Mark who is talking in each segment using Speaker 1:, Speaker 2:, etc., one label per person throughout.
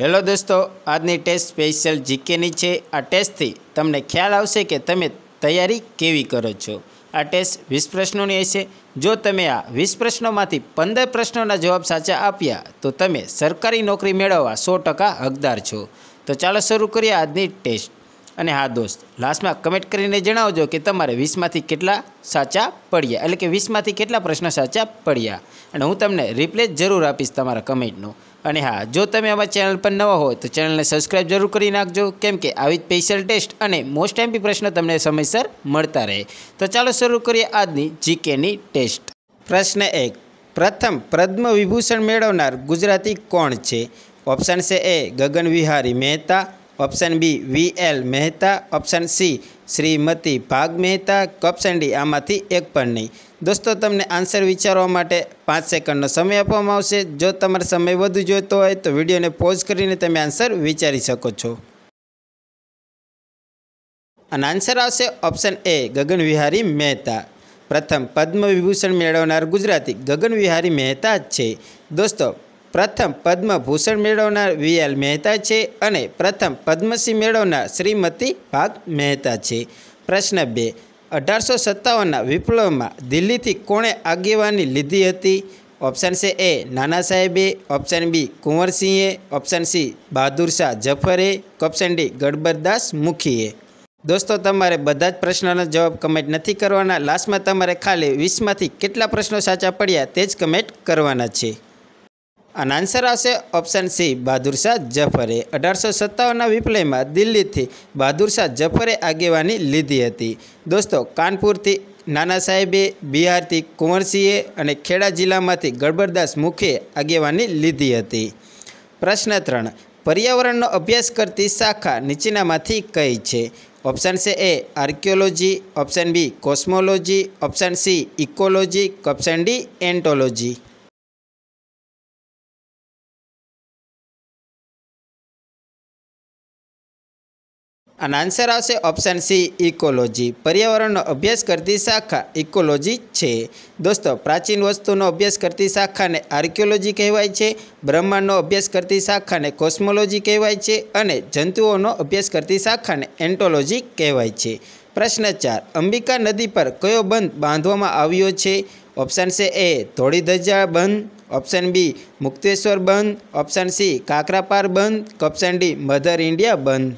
Speaker 1: hello દોસ્તો આજની test special જીકેની છે આ ટેસ્ટથી તમને ખ્યાલ આવશે કે તમે તૈયારી કેવી કરો છો આ ટેસ્ટ વીસ પ્રશ્નોની હશે જો તમે આ વીસ પ્રશ્નોમાંથી પંદર પ્રશ્નોના જવાબ સાચા આપ્યા તો તમે સરકારી નોકરી મેળવવા સો હકદાર છો તો ચાલો શરૂ કરીએ આજની ટેસ્ટ અને હા દોસ્ત લાસ્ટમાં કમેન્ટ કરીને જણાવજો કે તમારે વીસમાંથી કેટલા સાચા પડ્યા એટલે કે વીસમાંથી કેટલા પ્રશ્ન સાચા પડ્યા અને હું તમને રિપ્લે જરૂર આપીશ તમારા કમેન્ટનો અને હા જો તમે અમારી ચેનલ પર નવા હોય તો ચેનલને સબસ્ક્રાઈબ જરૂર કરી નાખજો કેમ કે આવી સ્પેશિયલ ટેસ્ટ અને મોસ્ટ એમ્પી પ્રશ્ન તમને સમયસર મળતા રહે તો ચાલો શરૂ કરીએ આજની જીકેની ટેસ્ટ પ્રશ્ન એક પ્રથમ પદ્મ વિભૂષણ મેળવનાર ગુજરાતી કોણ છે ઓપ્શન છે A Gagan Vihari Mehta option B V L Mehta option C Shrimati Bhag Mehta option D આમાંથી એક પણ નહીં દોસ્તો તમને આન્સર વિચારવા માટે પાંચ સેકન્ડનો સમય આપવામાં આવશે જો તમારે સમય વધુ જોઈતો હોય તો વિડીયોને પોઝ કરીને તમે આન્સર વિચારી શકો છો અને આન્સર આવશે ઓપ્શન એ ગગન વિહારી મહેતા પ્રથમ પદ્મ વિભૂષણ મેળવનાર ગુજરાતી ગગન વિહારી મહેતા છે દોસ્તો પ્રથમ પદ્મભૂષણ મેળવનાર વીએલ મહેતા છે અને પ્રથમ પદ્મશ્રી મેળવનાર શ્રીમતી ભાગ મહેતા છે પ્રશ્ન બે અઢારસો સત્તાવનના વિપ્લવમાં દિલ્હીથી કોણે આગેવાની લીધી હતી ઓપ્શન છે એ નાના સાહેબે ઓપ્શન બી કુંવરસિંહે ઓપ્શન સી બહાદુર શાહ જફરે ઓપ્શન ડી ગડબરદાસ મુખીએ દોસ્તો તમારે બધા જ પ્રશ્નોનો જવાબ કમેન્ટ નથી કરવાના લાસ્ટમાં તમારે ખાલી વીસમાંથી કેટલા પ્રશ્નો સાચા પડ્યા તે જ કમેન્ટ કરવાના છે આનો આન્સર આવશે ઓપ્શન સી બહાદુર જફરે અઢારસો સત્તાવનના વિપ્લવમાં દિલ્હીથી બહાદુર જફરે આગેવાની લીધી હતી દોસ્તો કાનપુરથી નાના સાહેબે બિહારથી કુંવરસિંહે અને ખેડા જિલ્લામાંથી ગડબરદાસ મુખે આગેવાની લીધી હતી પ્રશ્ન ત્રણ પર્યાવરણનો અભ્યાસ કરતી શાખા નીચેનામાંથી કઈ છે ઓપ્શન છે A archaeology option B cosmology option C ecology option D ontology અને આન્સર આવશે ઓપ્શન સી ઇકોલોજી પર્યાવરણનો અભ્યાસ કરતી શાખા ઇકોલોજી છે દોસ્તો પ્રાચીન વસ્તુનો અભ્યાસ કરતી શાખાને આર્કિયોલોજી કહેવાય છે બ્રહ્માંડનો અભ્યાસ કરતી શાખાને કોસ્મોલોજી કહેવાય છે અને જંતુઓનો અભ્યાસ કરતી શાખાને એન્ટોલોજી કહેવાય છે પ્રશ્ન ચાર અંબિકા નદી પર કયો બંધ બાંધવામાં આવ્યો છે ઓપ્શન સે એ ધોળીધજા બંધ ઓપ્શન બી મુક્તેશ્વર બંધ ઓપ્શન સી કાકરાપાર બંધ ઓપ્શન ડી મધર ઇન્ડિયા બંધ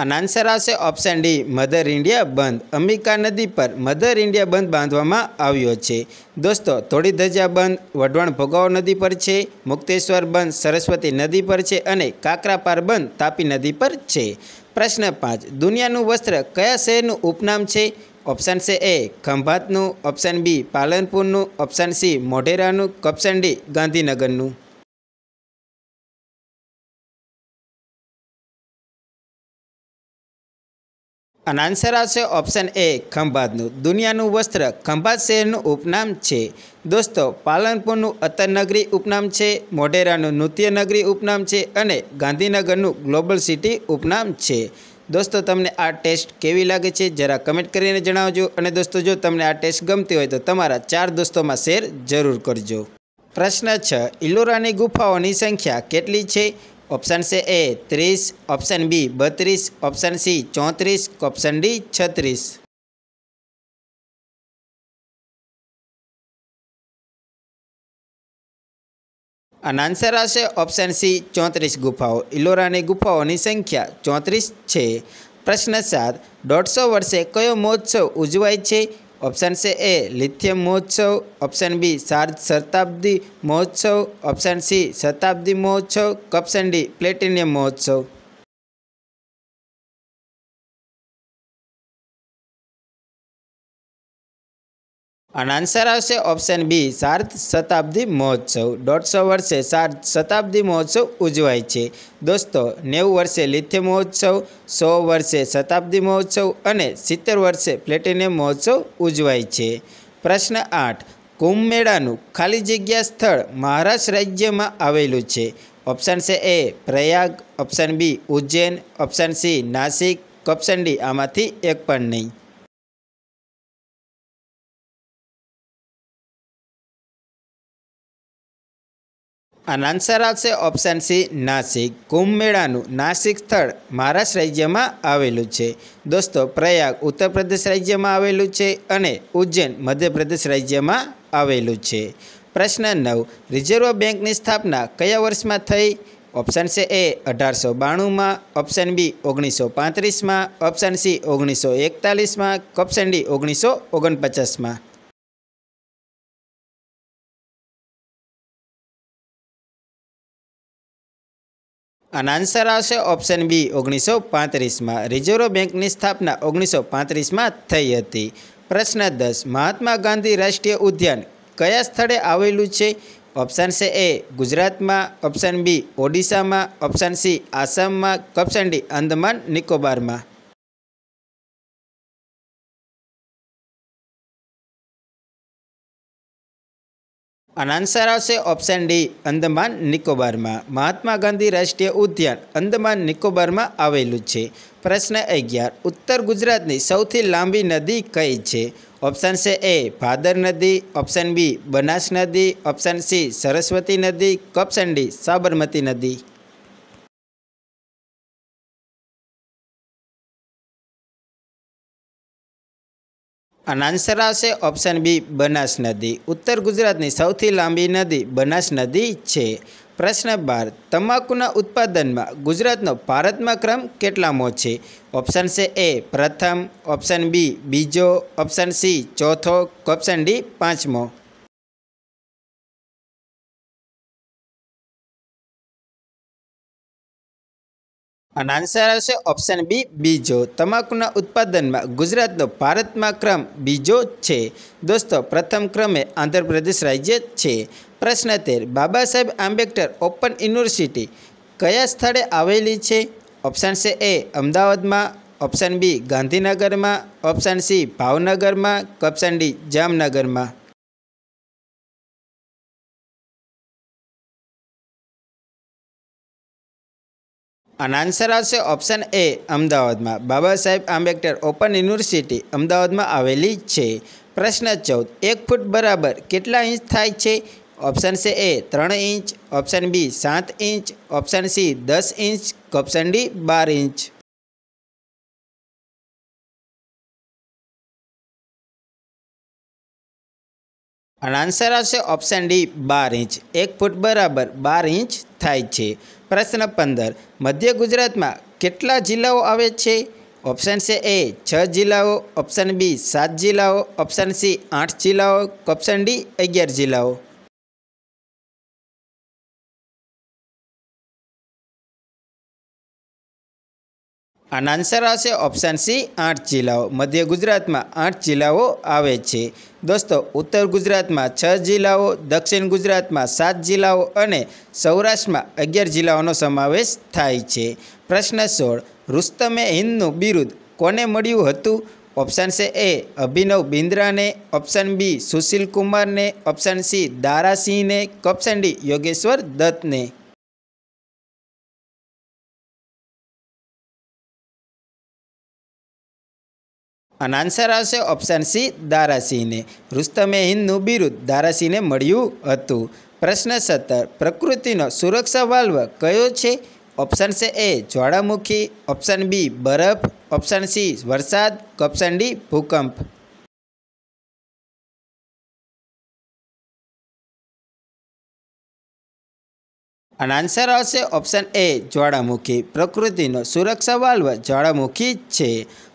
Speaker 1: અને આન્સર આવશે ઓપ્શન ડી મધર ઇન્ડિયા બંધ અંબિકા નદી પર મધર ઇન્ડિયા બંધ બાંધવામાં આવ્યો છે દોસ્તો થોડી ધજા બંધ વઢવાણ ભોગાવો નદી પર છે મુક્તેશ્વર બંધ સરસ્વતી નદી પર છે અને કાકરાપાર બંધ તાપી નદી પર છે પ્રશ્ન પાંચ દુનિયાનું વસ્ત્ર કયા શહેરનું ઉપનામ છે ઓપ્શન છે એ ખંભાતનું ઓપ્શન બી પાલનપુરનું ઓપ્શન સી મોઢેરાનું ઓપ્શન ડી ગાંધીનગરનું અને આન્સર આવશે ઓપ્શન એ ખંભાતનું દુનિયાનું વસ્ત્ર ખંભાત શહેરનું ઉપનામ છે દોસ્તો પાલનપુરનું અતર નગરી ઉપનામ છે મોઢેરાનું નૃત્ય નગરી ઉપનામ છે અને ગાંધીનગરનું ગ્લોબલ સિટી ઉપનામ છે દોસ્તો તમને આ ટેસ્ટ કેવી લાગે છે જરા કમેન્ટ કરીને જણાવજો અને દોસ્તો જો તમને આ ટેસ્ટ ગમતી હોય તો તમારા ચાર દોસ્તોમાં શેર જરૂર કરજો પ્રશ્ન છ ઇલોરાની ગુફાઓની સંખ્યા કેટલી છે ઓપ્શન છે એ ત્રીસ ઓપ્શન બી બત્રીસ ઓપ્શન સી ચોત્રીસ ઓપ્શન ડી છત્રીસ આનો આન્સર આવશે ઓપ્શન સી ચોત્રીસ ગુફાઓ ઇલોરાની ગુફાઓની સંખ્યા ચોત્રીસ છે પ્રશ્ન સાત દોઢસો વર્ષે કયો મહોત્સવ ઉજવાય છે ઓપ્શન છે એ લિથિયમ મહોત્સવ ઓપ્શન બી શારદ શતાબ્દી મહોત્સવ ઓપ્શન સી શતાબ્દી મહોત્સવ ઓપ્શન ડી પ્લેટિનિયમ મહોત્સવ આનો આન્સર આવશે ઓપ્શન બી સાર્થ શતાબ્દી મહોત્સવ દોઢસો વર્ષે સાર્થ શતાબ્દી મહોત્સવ ઉજવાય છે દોસ્તો નેવું વર્ષે લિથ્ય મહોત્સવ સો વર્ષે શતાબ્દી મહોત્સવ અને સિત્તેર વર્ષે પ્લેટિનિયમ મહોત્સવ ઉજવાય છે પ્રશ્ન આઠ કુંભ મેળાનું ખાલી જગ્યા સ્થળ મહારાષ્ટ્ર રાજ્યમાં આવેલું છે ઓપ્શન છે A Prayag option B Ujjain option C Nashik option D આમાંથી એક પણ નહીં આનો આન્સર આવશે ઓપ્શન સી નાસિક કુંભ મેળાનું નાસિક સ્થળ મહારાષ્ટ્ર રાજ્યમાં આવેલું છે દોસ્તો પ્રયાગ ઉત્તર પ્રદેશ રાજ્યમાં આવેલું છે અને ઉજ્જૈન મધ્યપ્રદેશ રાજ્યમાં આવેલું છે પ્રશ્ન નવ રિઝર્વ બેંકની સ્થાપના કયા વર્ષમાં થઈ ઓપ્શન છે એ અઢારસો બાણુંમાં ઓપ્શન બી ઓગણીસો પાંત્રીસમાં ઓપ્શન સી ઓગણીસો એકતાલીસમાં ઓપ્શન ડી ઓગણીસો ઓગણપચાસમાં આનો આન્સર આવશે ઓપ્શન બી ઓગણીસો પાંત્રીસમાં રિઝર્વ બેંકની સ્થાપના ઓગણીસો પાંત્રીસમાં થઈ હતી પ્રશ્ન દસ મહાત્મા ગાંધી રાષ્ટ્રીય ઉદ્યાન કયા સ્થળે આવેલું છે ઓપ્શન છે એ ગુજરાતમાં ઓપ્શન બી ઓડિશામાં ઓપ્શન સી આસામમાં ઓપ્શન ડી અંદમાન નિકોબારમાં અને આન્સર આવશે ઓપ્શન ડી અંદમાન નિકોબારમાં મહાત્મા ગાંધી રાષ્ટ્રીય ઉદ્યાન અંદમાન નિકોબારમાં આવેલું છે પ્રશ્ન અગિયાર ઉત્તર ગુજરાતની સૌથી લાંબી નદી કઈ છે ઓપ્શન છે એ ભાદર નદી ઓપ્શન બી બનાસ નદી ઓપ્શન સી સરસ્વતી નદી ઓપ્શન ડી સાબરમતી નદી અને આન્સર આવશે ઓપ્શન બી બનાસ નદી ઉત્તર ગુજરાતની સૌથી લાંબી નદી બનાસ નદી છે પ્રશ્ન બાર તમાકુના ઉત્પાદનમાં ગુજરાતનો ભારતમાં ક્રમ કેટલામો છે ઓપ્શન છે એ પ્રથમ ઓપ્શન બી બીજો ઓપ્શન સી ચોથો ઓપ્શન ડી પાંચમો અને આન્સર આવશે ઓપ્શન બી બીજો તમાકુના ઉત્પાદનમાં ગુજરાતનો ભારતમાં ક્રમ બીજો છે દોસ્તો પ્રથમ ક્રમે આંધ્રપ્રદેશ રાજ્ય છે પ્રશ્ન તેર બાબા સાહેબ આંબેડકર ઓપન યુનિવર્સિટી કયા સ્થળે આવેલી છે ઓપ્શન છે એ અમદાવાદમાં ઓપ્શન બી ગાંધીનગરમાં ઓપ્શન સી ભાવનગરમાં ઓપ્શન ડી જામનગરમાં અને આન્સર આવશે ઓપ્શન એ અમદાવાદમાં બાબા સાહેબ આંબેડકર ઓપન યુનિવર્સિટી અમદાવાદમાં આવેલી છે પ્રશ્ન ચૌદ એક ફૂટ બરાબર કેટલા ઇંચ થાય છે ઓપ્શન છે એ ત્રણ ઇંચ ઓપ્શન બી સાત ઇંચ ઓપ્શન સી દસ ઇંચ ઓપ્શન ડી બાર ઇંચ અને આન્સર આવશે ઓપ્શન ડી બાર ઇંચ એક ફૂટ બરાબર બાર ઇંચ થાય છે પ્રશ્ન પંદર મધ્ય ગુજરાતમાં કેટલા જિલ્લાઓ આવે છે ઓપ્શન છે એ છ જિલ્લાઓ ઓપ્શન બી સાત જિલ્લાઓ ઓપ્શન સી આઠ જિલ્લાઓ ઓપ્શન ડી અગિયાર જિલ્લાઓ આના આન્સર આવશે ઓપ્શન સી આઠ જિલ્લાઓ મધ્ય ગુજરાતમાં આઠ જિલ્લાઓ આવે છે દોસ્તો ઉત્તર ગુજરાતમાં છ જિલ્લાઓ દક્ષિણ ગુજરાતમાં સાત જિલ્લાઓ અને સૌરાષ્ટ્રમાં અગિયાર જિલ્લાઓનો સમાવેશ થાય છે પ્રશ્ન સોળ રુસ્તમે હિંદનું બિરુદ કોને મળ્યું હતું ઓપ્શન છે એ અભિનવ બિન્દ્રાને ઓપ્શન બી સુશીલ કુમારને ઓપ્શન સી દારાસિંહને ઓપ્શન ડી યોગેશ્વર દત્તને અને આન્સર આવશે ઓપ્શન સી દારાસિંહને રુસ્તમે હિંદનું બિરુદ દારાસિંહને મળ્યું હતું પ્રશ્ન સત્તર પ્રકૃતિનો સુરક્ષા વાલ્વ કયો છે ઓપ્શન છે એ જ્વાળામુખી ઓપ્શન બી બરફ ઓપ્શન સી વરસાદ ઓપ્શન ડી ભૂકંપ અને આન્સર આવશે ઓપ્શન એ જ્વાળામુખી પ્રકૃતિનો સુરક્ષા વાલ્વ જ્વાળામુખી છે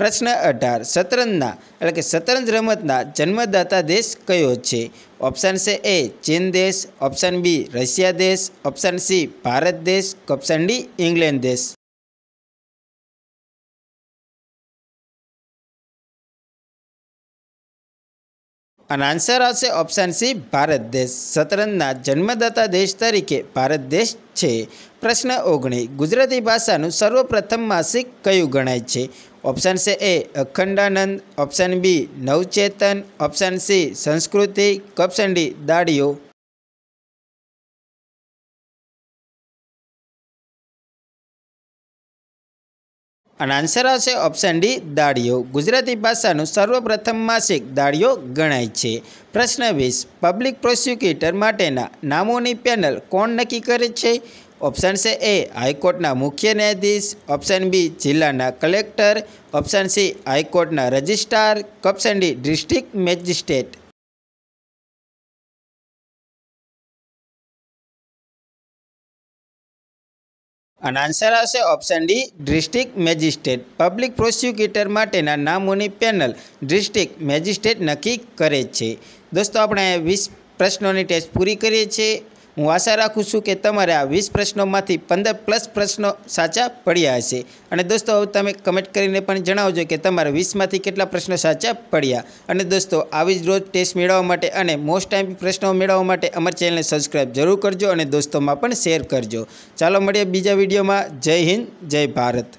Speaker 1: પ્રશ્ન અઢાર શતરંજના એટલે કે શતરંજ રમતના જન્મદાતા દેશ કયો છે ઓપ્શન છે એ ચીન દેશ ઓપ્શન બી રશિયા દેશ ઓપ્શન સી ભારત દેશ ઓપ્શન ડી ઇંગ્લેન્ડ દેશ અને આન્સર આવશે ઓપ્શન સી ભારત દેશ શતરંજના જન્મદાતા દેશ તરીકે ભારત દેશ છે પ્રશ્ન ઓગણી ગુજરાતી ભાષાનું સર્વપ્રથમ માસિક કયું ગણાય છે ઓપ્શન છે A Akhandanand option B Navchetan option C Sanskruti option D દાડીઓ અને આન્સર આવશે ઓપ્શન ડી દાળીઓ ગુજરાતી ભાષાનું સર્વપ્રથમ માસિક દાળીઓ ગણાય છે પ્રશ્ન વીસ પબ્લિક પ્રોસિક્યુટર માટેના નામોની પેનલ કોણ નક્કી કરે છે ઓપ્શન છે એ હાઈકોર્ટના મુખ્ય ન્યાયાધીશ ઓપ્શન બી જિલ્લાના કલેક્ટર ઓપ્શન સી હાઈકોર્ટના registrar option D district magistrate અને આન્સર આવશે option D district magistrate public prosecutor માટેના નામોની પેનલ ડિસ્ટ્રિક્ટ મેજિસ્ટ્રેટ નક્કી કરે છે દોસ્તો આપણે વીસ પ્રશ્નોની ટેસ્ટ પૂરી કરીએ છીએ હું આશા રાખું છું કે તમારે આ વીસ પ્રશ્નોમાંથી પંદર પ્લસ પ્રશ્નો સાચા પડ્યા હશે અને દોસ્તો હવે તમે કમેન્ટ કરીને પણ જણાવજો કે તમારે વીસમાંથી કેટલા પ્રશ્નો સાચા પડ્યા અને દોસ્તો આવી જ રોજ ટેસ્ટ મેળવવા માટે અને મોસ્ટ ટાઈમ પ્રશ્નો મેળવવા માટે અમારી ચેનલને સબસ્ક્રાઈબ જરૂર કરજો અને દોસ્તોમાં પણ શેર કરજો ચાલો મળીએ બીજા વિડીયોમાં જય હિન્દ જય ભારત